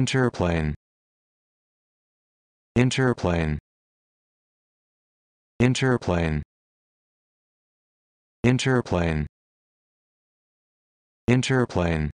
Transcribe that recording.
Interplane. Interplane. Interplane. Interplane. Interplane.